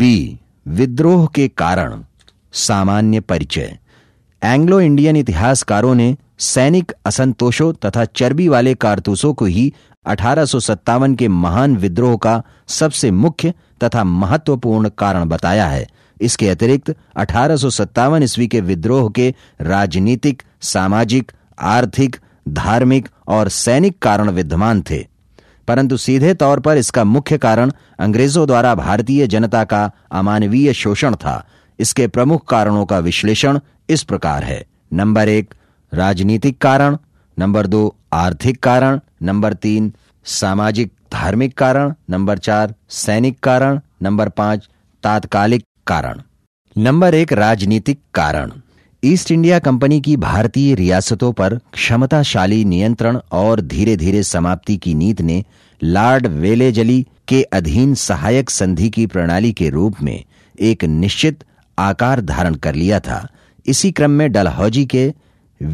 B विद्रोह के कारण सामान्य परिचय एंग्लो इंडियन इतिहासकारों ने सैनिक असंतोषों तथा चर्बी वाले कारतूसों को ही अठारह के महान विद्रोह का सबसे मुख्य तथा महत्वपूर्ण कारण बताया है इसके अतिरिक्त अठारह ईस्वी के विद्रोह के राजनीतिक सामाजिक आर्थिक धार्मिक और सैनिक कारण विद्यमान थे परंतु सीधे तौर पर इसका मुख्य कारण अंग्रेजों द्वारा भारतीय जनता का अमानवीय शोषण था इसके प्रमुख कारणों का विश्लेषण इस प्रकार है नंबर एक राजनीतिक कारण नंबर दो आर्थिक कारण नंबर तीन सामाजिक धार्मिक कारण नंबर चार सैनिक कारण नंबर पांच तात्कालिक कारण नंबर एक राजनीतिक कारण ईस्ट इंडिया कंपनी की भारतीय रियासतों पर क्षमताशाली नियंत्रण और धीरे धीरे समाप्ति की नीति ने लॉर्ड वेलेजली के अधीन सहायक संधि की प्रणाली के रूप में एक निश्चित आकार धारण कर लिया था इसी क्रम में डलहौजी के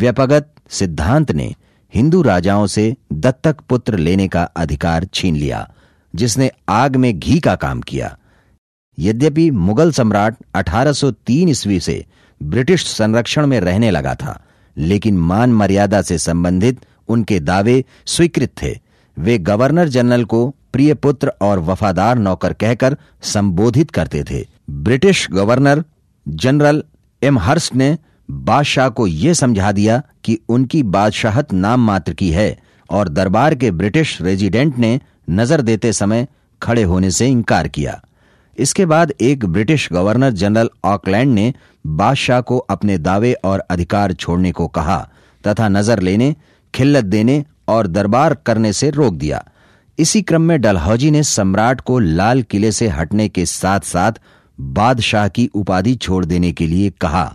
व्यपगत सिद्धांत ने हिंदू राजाओं से दत्तक पुत्र लेने का अधिकार छीन लिया जिसने आग में घी का काम किया यद्यपि मुगल सम्राट 1803 ईस्वी से ब्रिटिश संरक्षण में रहने लगा था लेकिन मान मर्यादा से संबंधित उनके दावे स्वीकृत थे वे गवर्नर जनरल को प्रिय पुत्र और वफादार नौकर कहकर संबोधित करते थे British governor general Amherst ने बादशाह को यह समझा दिया कि उनकी बादशाहत नाम मात्र की है और दरबार के ब्रिटिश रेजिडेंट ने नजर देते समय खड़े होने से इनकार किया इसके बाद एक ब्रिटिश गवर्नर जनरल ऑकलैंड ने बादशाह को अपने दावे और अधिकार छोड़ने को कहा तथा नजर लेने खिल्लत देने और दरबार करने से रोक दिया इसी क्रम में डलहौजी ने सम्राट को लाल किले से हटने के साथ साथ बादशाह की उपाधि छोड़ देने के लिए कहा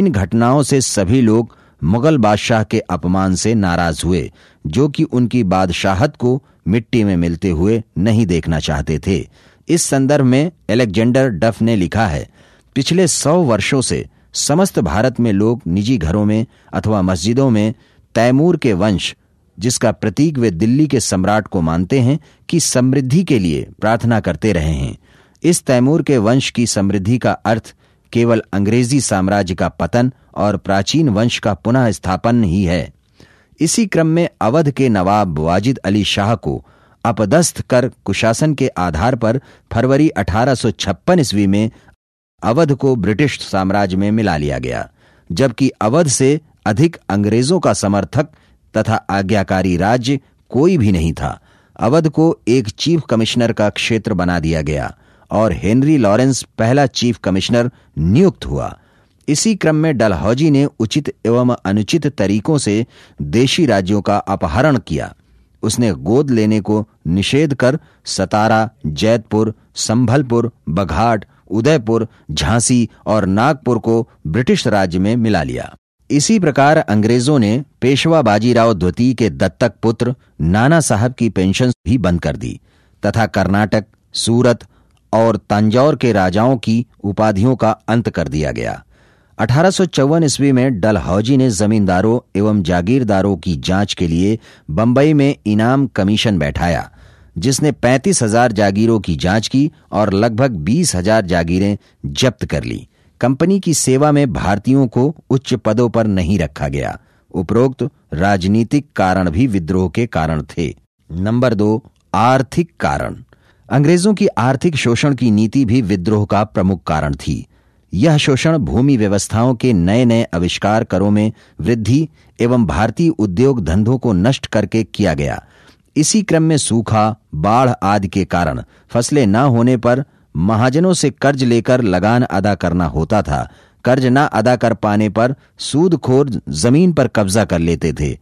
इन घटनाओं से सभी लोग मुगल बादशाह के अपमान से नाराज हुए जो कि उनकी बादशाहत को मिट्टी में मिलते हुए नहीं देखना चाहते थे इस संदर्भ में एलेक्जेंडर डफ ने लिखा है पिछले सौ वर्षों से समस्त भारत में लोग निजी घरों में अथवा मस्जिदों में तैमूर के वंश जिसका प्रतीक वे दिल्ली के सम्राट को मानते हैं कि समृद्धि के लिए प्रार्थना करते रहे हैं इस तैमूर के वंश की समृद्धि का अर्थ केवल अंग्रेजी साम्राज्य का पतन और प्राचीन वंश का पुनः स्थापन ही है इसी क्रम में अवध के नवाब वाजिद अली शाह को अपदस्थ कर कुशासन के आधार पर फरवरी अठारह ईस्वी में अवध को ब्रिटिश साम्राज्य में मिला लिया गया जबकि अवध से अधिक अंग्रेजों का समर्थक तथा आज्ञाकारी राज्य कोई भी नहीं था अवध को एक चीफ कमिश्नर का क्षेत्र बना दिया गया और हेनरी लॉरेंस पहला चीफ कमिश्नर नियुक्त हुआ इसी क्रम में डलहौजी ने उचित एवं अनुचित तरीकों से देशी राज्यों का अपहरण किया उसने गोद लेने को निषेध कर सतारा जैतपुर संभलपुर बघाट उदयपुर झांसी और नागपुर को ब्रिटिश राज्य में मिला लिया इसी प्रकार अंग्रेजों ने पेशवा बाजीराव द्वितीय के दत्तक पुत्र नाना साहब की पेंशन भी बंद कर दी तथा कर्नाटक सूरत और तंजौर के राजाओं की उपाधियों का अंत कर दिया गया अठारह ईस्वी में डलहौजी ने जमींदारों एवं जागीरदारों की जांच के लिए बंबई में इनाम कमीशन बैठाया जिसने पैंतीस हजार जागीरों की जांच की और लगभग बीस हजार जागीरें जब्त कर ली कंपनी की सेवा में भारतीयों को उच्च पदों पर नहीं रखा गया उपरोक्त राजनीतिक कारण भी विद्रोह के कारण थे नंबर दो आर्थिक कारण अंग्रेजों की आर्थिक शोषण की नीति भी विद्रोह का प्रमुख कारण थी यह शोषण भूमि व्यवस्थाओं के नए नए आविष्कार करों में वृद्धि एवं भारतीय उद्योग धंधों को नष्ट करके किया गया इसी क्रम में सूखा बाढ़ आदि के कारण फसलें न होने पर महाजनों से कर्ज लेकर लगान अदा करना होता था कर्ज न अदा कर पाने पर सूदखोर जमीन पर कब्जा कर लेते थे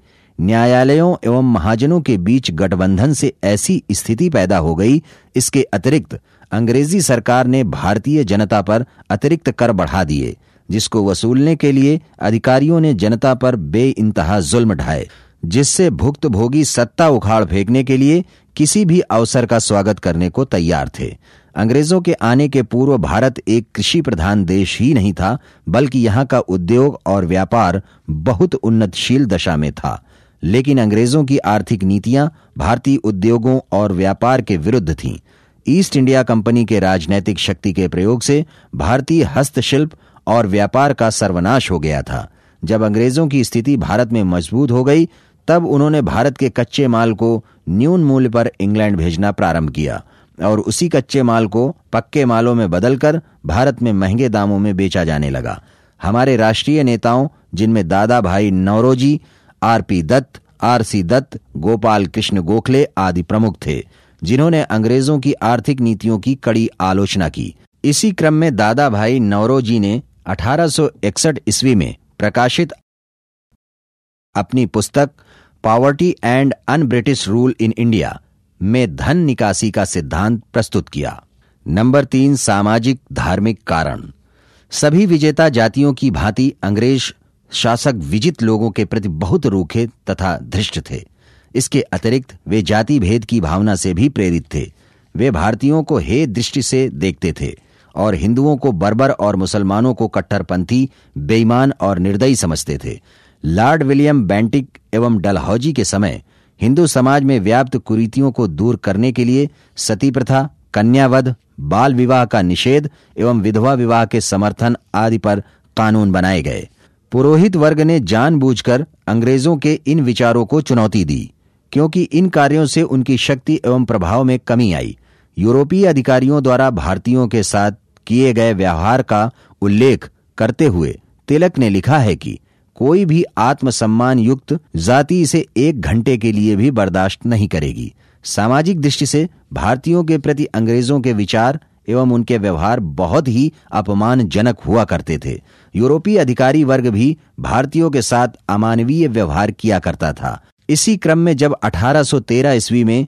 न्यायालयों एवं महाजनों के बीच गठबंधन से ऐसी स्थिति पैदा हो गई इसके अतिरिक्त अंग्रेजी सरकार ने भारतीय जनता पर अतिरिक्त कर बढ़ा दिए जिसको वसूलने के लिए अधिकारियों ने जनता पर बे इंतहा जुल्म ढाए जिससे भुक्तभोगी सत्ता उखाड़ फेंकने के लिए किसी भी अवसर का स्वागत करने को तैयार थे अंग्रेजों के आने के पूर्व भारत एक कृषि प्रधान देश ही नहीं था बल्कि यहाँ का उद्योग और व्यापार बहुत उन्नतशील दशा में था लेकिन अंग्रेजों की आर्थिक नीतियां भारतीय उद्योगों और व्यापार के विरुद्ध थीं ईस्ट इंडिया कंपनी के राजनैतिक शक्ति के प्रयोग से भारतीय हस्तशिल्प और व्यापार का सर्वनाश हो गया था जब अंग्रेजों की स्थिति भारत में मजबूत हो गई तब उन्होंने भारत के कच्चे माल को न्यून मूल्य पर इंग्लैंड भेजना प्रारंभ किया और उसी कच्चे माल को पक्के मालों में बदलकर भारत में महंगे दामों में बेचा जाने लगा हमारे राष्ट्रीय नेताओं जिनमें Dadabhai Naoroji P Dutt R C Dutt Gopal Krishna Gokhale आदि प्रमुख थे जिन्होंने अंग्रेजों की आर्थिक नीतियों की कड़ी आलोचना की इसी क्रम में दादा भाई नौरोजी ने 1861 ईस्वी में प्रकाशित अपनी पुस्तक poverty and unBritish rule in India में धन निकासी का सिद्धांत प्रस्तुत किया नंबर तीन सामाजिक धार्मिक कारण सभी विजेता जातियों की भांति अंग्रेज शासक विजित लोगों के प्रति बहुत रूखे तथा धृष्ट थे इसके अतिरिक्त वे जाति भेद की भावना से भी प्रेरित थे वे भारतीयों को हे दृष्टि से देखते थे और हिंदुओं को बर्बर और मुसलमानों को कट्टरपंथी बेईमान और निर्दयी समझते थे लॉर्ड विलियम बैंटिक एवं डलहौजी के समय हिंदू समाज में व्याप्त कुरीतियों को दूर करने के लिए सती प्रथा कन्यावध बाल विवाह का निषेध एवं विधवा विवाह के समर्थन आदि पर कानून बनाए गए पुरोहित वर्ग ने जानबूझकर अंग्रेजों के इन विचारों को चुनौती दी क्योंकि इन कार्यों से उनकी शक्ति एवं प्रभाव में कमी आई यूरोपीय अधिकारियों द्वारा भारतीयों के साथ किए गए व्यवहार का उल्लेख करते हुए तिलक ने लिखा है कि कोई भी आत्मसम्मान युक्त जाति इसे एक घंटे के लिए भी बर्दाश्त नहीं करेगी सामाजिक दृष्टि से भारतीयों के प्रति अंग्रेजों के विचार एवं उनके व्यवहार बहुत ही अपमानजनक हुआ करते थे यूरोपीय अधिकारी वर्ग भी भारतीयों के साथ अमानवीय व्यवहार किया करता था इसी क्रम में जब 1813 ईस्वी में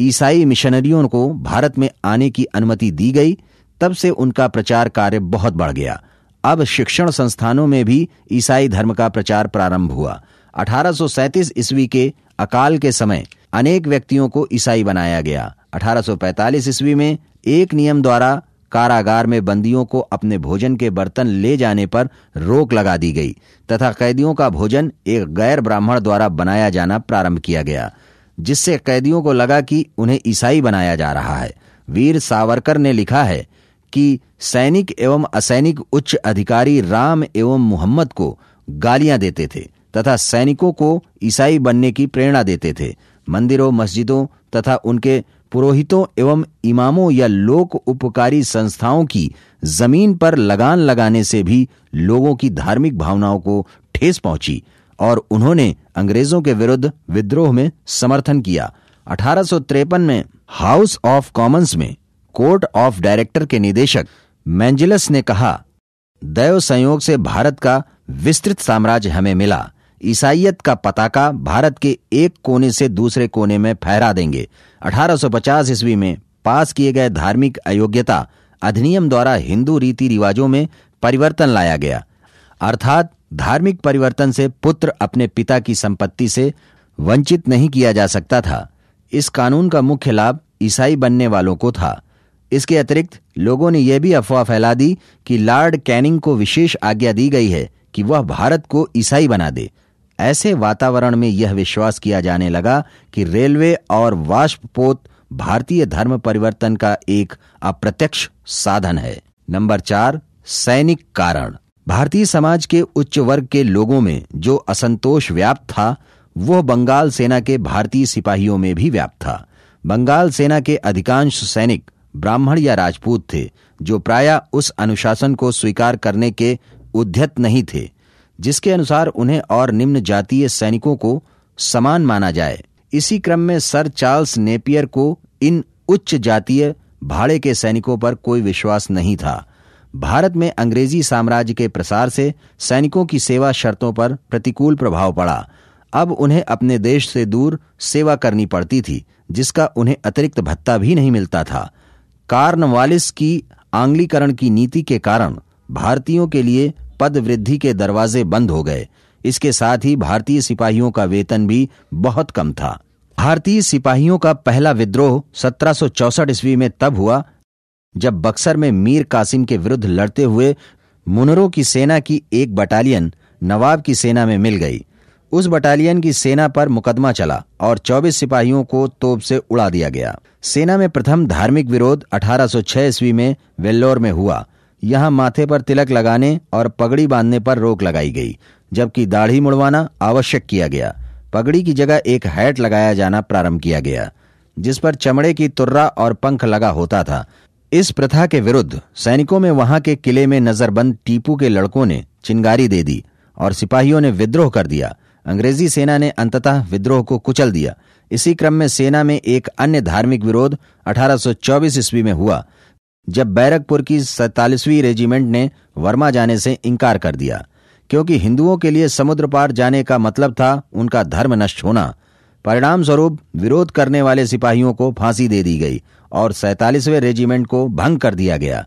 ईसाई मिशनरियों को भारत में आने की अनुमति दी गई तब से उनका प्रचार कार्य बहुत बढ़ गया अब शिक्षण संस्थानों में भी ईसाई धर्म का प्रचार प्रारंभ हुआ 1837 ईस्वी के अकाल के समय अनेक व्यक्तियों को ईसाई बनाया गया 1845 ईस्वी में एक नियम द्वारा कारागार में बंदियों को अपने भोजन के बर्तन ले जाने पर रोक लगा दी गई तथा कैदियों का भोजन एक गैर ब्राह्मण द्वारा बनाया जाना प्रारंभ किया गया जिससे कैदियों को लगा कि उन्हें ईसाई बनाया जा रहा है वीर सावरकर ने लिखा है कि सैनिक एवं असैनिक उच्च अधिकारी राम एवं मोहम्मद को गालियां देते थे तथा सैनिकों को ईसाई बनने की प्रेरणा देते थे मंदिरों मस्जिदों तथा उनके पुरोहितों एवं इमामों या लोक उपकारी संस्थाओं की जमीन पर लगान लगाने से भी लोगों की धार्मिक भावनाओं को ठेस पहुंची और उन्होंने अंग्रेजों के विरुद्ध विद्रोह में समर्थन किया अठारह में हाउस ऑफ कॉमन्स में कोर्ट ऑफ डायरेक्टर के निदेशक मैंजिलस ने कहा दैव संयोग से भारत का विस्तृत साम्राज्य हमें मिला ईसाइयत का पताका भारत के एक कोने से दूसरे कोने में फहरा देंगे 1850 ईस्वी में पास किए गए धार्मिक अयोग्यता अधिनियम द्वारा हिंदू रीति रिवाजों में परिवर्तन लाया गया अर्थात धार्मिक परिवर्तन से पुत्र अपने पिता की संपत्ति से वंचित नहीं किया जा सकता था इस कानून का मुख्य लाभ ईसाई बनने वालों को था इसके अतिरिक्त लोगों ने यह भी अफवाह फैला दी कि लॉर्ड कैनिंग को विशेष आज्ञा दी गई है कि वह भारत को ईसाई बना दे ऐसे वातावरण में यह विश्वास किया जाने लगा कि रेलवे और वाष्पोत भारतीय धर्म परिवर्तन का एक अप्रत्यक्ष साधन है नंबर चार सैनिक कारण भारतीय समाज के उच्च वर्ग के लोगों में जो असंतोष व्याप्त था वह बंगाल सेना के भारतीय सिपाहियों में भी व्याप्त था बंगाल सेना के अधिकांश सैनिक ब्राह्मण या राजपूत थे जो प्राय उस अनुशासन को स्वीकार करने के उद्यत नहीं थे जिसके अनुसार उन्हें और निम्न जातीय सैनिकों को समान माना जाए इसी क्रम में सर चार्ल्स नेपियर को इन उच्च जातीय भाड़े के सैनिकों पर कोई विश्वास नहीं था भारत में अंग्रेजी साम्राज्य के प्रसार से सैनिकों की सेवा शर्तों पर प्रतिकूल प्रभाव पड़ा अब उन्हें अपने देश से दूर सेवा करनी पड़ती थी जिसका उन्हें अतिरिक्त भत्ता भी नहीं मिलता था कार्नवालिस की आंग्लीकरण की नीति के कारण भारतीयों के लिए पद वृद्धि के दरवाजे बंद हो गए इसके साथ ही भारतीय सिपाहियों का वेतन भी बहुत कम था भारतीय सिपाहियों का पहला विद्रोह सत्रह ईस्वी में तब हुआ जब बक्सर में मीर कासिम के विरुद्ध लड़ते हुए मुनरों की सेना की एक बटालियन नवाब की सेना में मिल गई उस बटालियन की सेना पर मुकदमा चला और 24 सिपाहियों को तोप से उड़ा दिया गया सेना में प्रथम धार्मिक विरोध 1806 ईस्वी में वेल्लोर में हुआ यहाँ माथे पर तिलक लगाने और पगड़ी बांधने पर रोक लगाई गई जबकि दाढ़ी मुड़वाना आवश्यक किया गया पगड़ी की जगह एक हैट लगाया जाना प्रारंभ किया गया जिस पर चमड़े की तुर्रा और पंख लगा होता था इस प्रथा के विरुद्ध सैनिकों में वहां के किले में नजरबंद टीपू के लड़कों ने चिंगारी दे दी और सिपाहियों ने विद्रोह कर दिया अंग्रेजी सेना ने अंततः विद्रोह को कुचल दिया इसी क्रम में सेना में एक अन्य धार्मिक विरोध 1824 ईस्वी में हुआ जब बैरकपुर की सैतालीसवीं रेजिमेंट ने वर्मा जाने से इनकार कर दिया क्योंकि हिंदुओं के लिए समुद्र पार जाने का मतलब था उनका धर्म नष्ट होना परिणाम स्वरूप विरोध करने वाले सिपाहियों को फांसी दे दी गई और सैतालीसवें रेजिमेंट को भंग कर दिया गया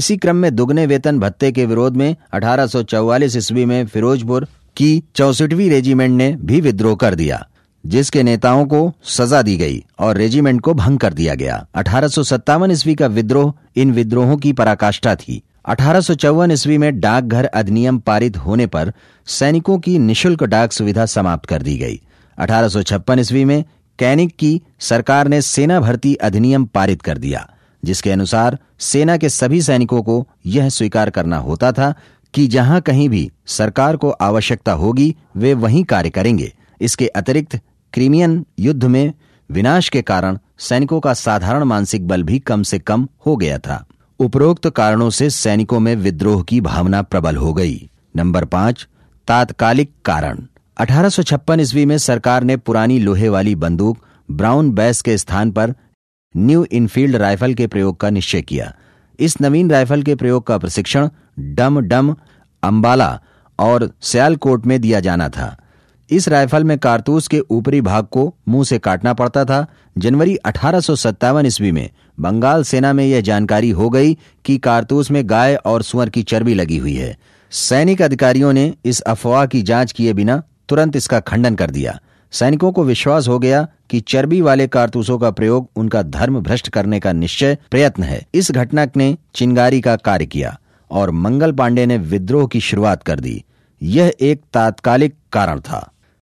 इसी क्रम में दुगने वेतन भत्ते के विरोध में 1844 ईस्वी में फिरोजपुर की चौसठवीं रेजिमेंट ने भी विद्रोह कर दिया जिसके नेताओं को सजा दी गई और रेजिमेंट को भंग कर दिया गया अठारह ईस्वी का विद्रोह इन विद्रोहों की पराकाष्ठा थी अठारह ईस्वी में डाकघर अधिनियम पारित होने पर सैनिकों की निशुल्क डाक सुविधा समाप्त कर दी गई अठारह ईस्वी में कैनिक की सरकार ने सेना भर्ती अधिनियम पारित कर दिया जिसके अनुसार सेना के सभी सैनिकों को यह स्वीकार करना होता था कि जहां कहीं भी सरकार को आवश्यकता होगी वे वहीं कार्य करेंगे इसके अतिरिक्त क्रीमियन युद्ध में विनाश के कारण सैनिकों का साधारण मानसिक बल भी कम से कम हो गया था उपरोक्त कारणों से सैनिकों में विद्रोह की भावना प्रबल हो गई नंबर पांच तात्कालिक कारण अठारह ईस्वी में सरकार ने पुरानी लोहे वाली बंदूक ब्राउन बैस के स्थान पर न्यू इनफील्ड राइफल के प्रयोग का निश्चय किया इस नवीन राइफल के प्रयोग का प्रशिक्षण डम डम अंबाला और सियालकोट में दिया जाना था इस राइफल में कारतूस के ऊपरी भाग को मुंह से काटना पड़ता था जनवरी अठारह ईस्वी में बंगाल सेना में यह जानकारी हो गई कि कारतूस में गाय और सुअर की चर्बी लगी हुई है सैनिक अधिकारियों ने इस अफवाह की जांच किए बिना तुरंत इसका खंडन कर दिया सैनिकों को विश्वास हो गया कि चर्बी वाले कारतूसों का प्रयोग उनका धर्म भ्रष्ट करने का निश्चय प्रयत्न है इस घटना ने चिंगारी का कार्य किया और मंगल पांडे ने विद्रोह की शुरुआत कर दी यह एक तात्कालिक कारण था